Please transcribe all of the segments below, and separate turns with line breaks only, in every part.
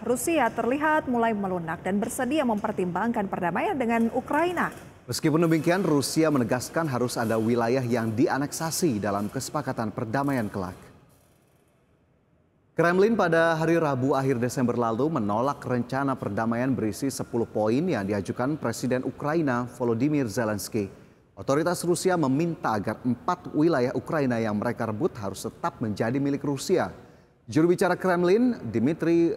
Rusia terlihat mulai melunak dan bersedia mempertimbangkan perdamaian dengan Ukraina.
Meskipun demikian, Rusia menegaskan harus ada wilayah yang dianeksasi dalam kesepakatan perdamaian kelak. Kremlin pada hari Rabu akhir Desember lalu menolak rencana perdamaian berisi 10 poin yang diajukan Presiden Ukraina Volodymyr Zelensky. Otoritas Rusia meminta agar empat wilayah Ukraina yang mereka rebut harus tetap menjadi milik Rusia. Juru bicara Kremlin, Dmitry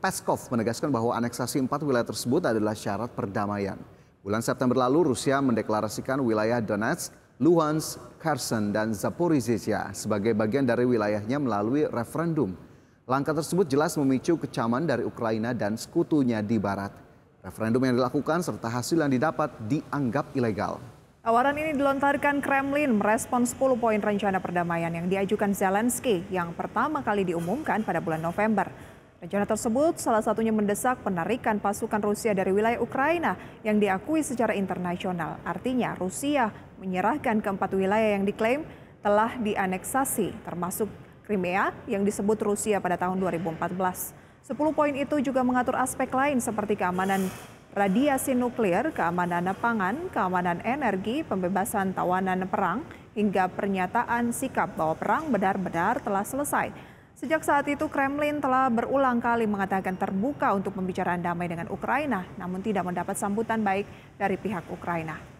Peskov menegaskan bahwa aneksasi empat wilayah tersebut adalah syarat perdamaian. Bulan September lalu Rusia mendeklarasikan wilayah Donetsk, Luhansk, Kherson, dan Zaporizhzhia sebagai bagian dari wilayahnya melalui referendum. Langkah tersebut jelas memicu kecaman dari Ukraina dan sekutunya di barat. Referendum yang dilakukan serta hasil yang didapat dianggap ilegal.
Tawaran ini dilontarkan Kremlin merespon 10 poin rencana perdamaian yang diajukan Zelensky yang pertama kali diumumkan pada bulan November. Rencana tersebut salah satunya mendesak penarikan pasukan Rusia dari wilayah Ukraina yang diakui secara internasional. Artinya Rusia menyerahkan keempat wilayah yang diklaim telah dianeksasi termasuk Crimea yang disebut Rusia pada tahun 2014. Sepuluh poin itu juga mengatur aspek lain seperti keamanan radiasi nuklir, keamanan pangan, keamanan energi, pembebasan tawanan perang, hingga pernyataan sikap bahwa perang benar-benar telah selesai. Sejak saat itu Kremlin telah berulang kali mengatakan terbuka untuk pembicaraan damai dengan Ukraina, namun tidak mendapat sambutan baik dari pihak Ukraina.